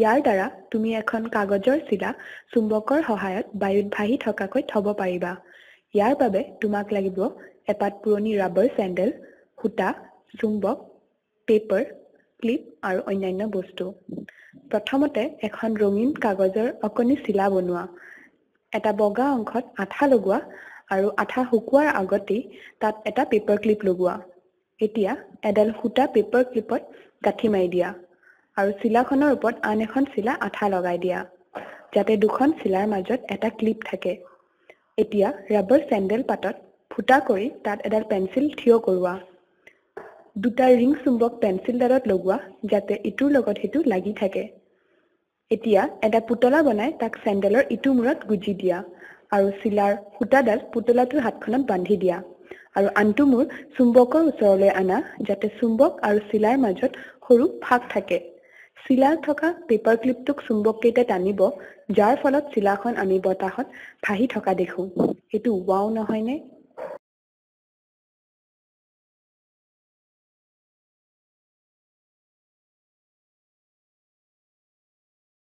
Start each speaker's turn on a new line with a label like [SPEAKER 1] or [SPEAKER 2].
[SPEAKER 1] ইয়াৰ দ্বাৰা তুমি এখন কাগজৰ চিলা চুম্বকৰ সহায়ত বায়ুত ভাহি থকাকৈ থ'ব পাৰিবা ইয়াৰ বাবে তোমাক লাগিব এপাত পুৰণি ৰাবাৰ চেণ্ডেল সূতা চুম্বক পেপাৰ ক্লিপ আৰু অন্যান্য বস্তু প্ৰথমতে এখন ৰঙীন কাগজৰ অকণি চিলা বনোৱা এটা বগা অংশত আঠা লগোৱা আৰু আঠা শুকোৱাৰ আগতেই তাত এটা পেপাৰ ক্লিপ লগোৱা এতিয়া এডাল সূতা পেপাৰ ক্লিপত গাঁঠি মাৰি দিয়া আৰু চিলাখনৰ ওপৰত আন এখন চিলা আঠা লগাই দিয়া যাতে দুখন চিলাৰ মাজত এটা ক্লিপ থাকে এতিয়া ৰাবৰ চেণ্ডেল পাতত ফুটা কৰি তাত এডাল পেঞ্চিল থিয় কৰোৱা দুটা ৰিং চুম্বক পেঞ্চিলডালত লগোৱা যাতে ইটোৰ লগত সেইটো লাগি থাকে এতিয়া এটা পুতলা বনাই তাক চেণ্ডেলৰ ইটো মূৰত গুজি দিয়া আৰু চিলাৰ সূতাডাল পুতলাটোৰ হাতখনত বান্ধি দিয়া আৰু আনটো মূৰ চুম্বকৰ ওচৰলৈ আনা যাতে চুম্বক আৰু চিলাৰ মাজত সৰু ফাঁক থাকে চিলাত থকা পেপাৰ ক্লিপটোক চুম্বক কেইটা টানিব যাৰ ফলত চিলাখন আমি বতাহত ভাহি থকা দেখো সেইটো ৱাও নহয়নে